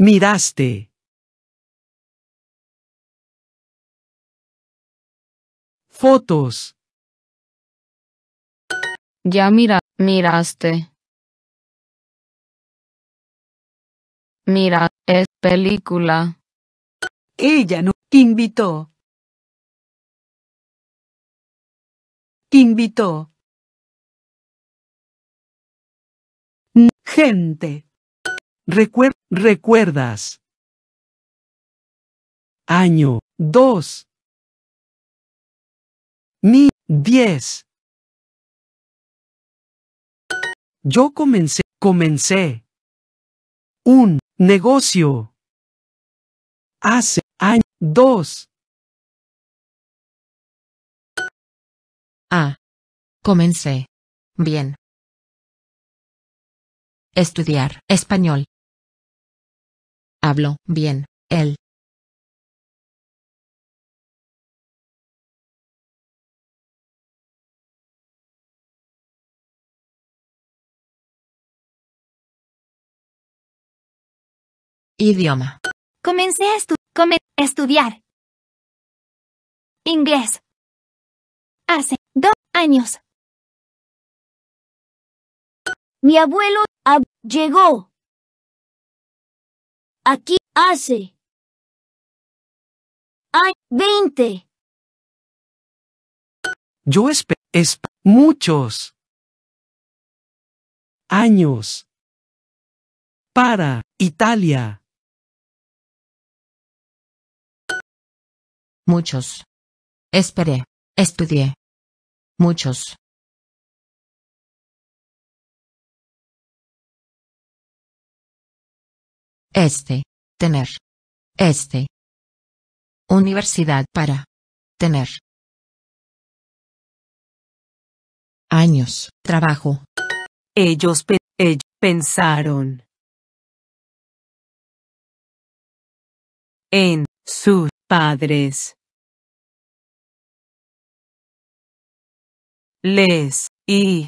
Miraste. Fotos. Ya mira, miraste. Mira, es película. Ella no invitó. Invitó. Gente recuerdas. Año dos Mi diez Yo comencé, comencé un negocio hace año dos Ah. Comencé. Bien. Estudiar español. Hablo bien, él. Idioma. Comencé a estudiar inglés hace dos años. Mi abuelo llegó. Aquí hace. Hay 20. Yo esperé muchos años para Italia. Muchos. Esperé. Estudié. Muchos. Este. Tener. Este. Universidad para. Tener. Años. Trabajo. Ellos, ellos pensaron. En sus padres. Les y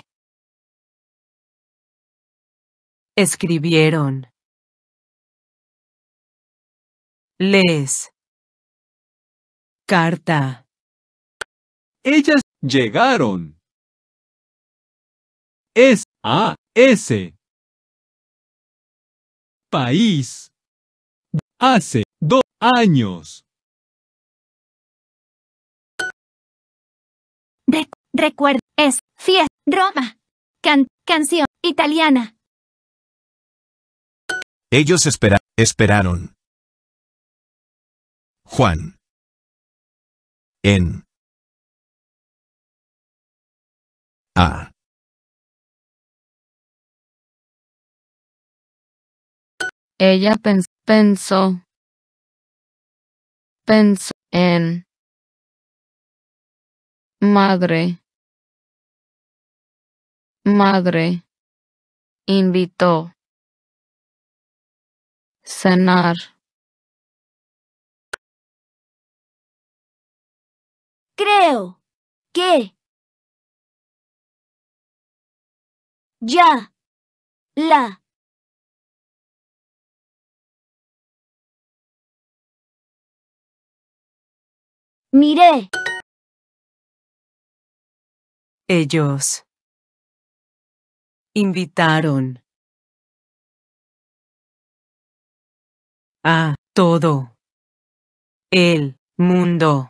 escribieron les carta. Ellas llegaron. Es A S país. Hace dos años. Recuerdo. es fiesta, Roma. canción italiana. Ellos esperaron. Juan. En. A. Ella pens pensó. Pensó en. Madre. Madre. Invitó. Cenar. Creo que ya la miré. Ellos invitaron a todo el mundo.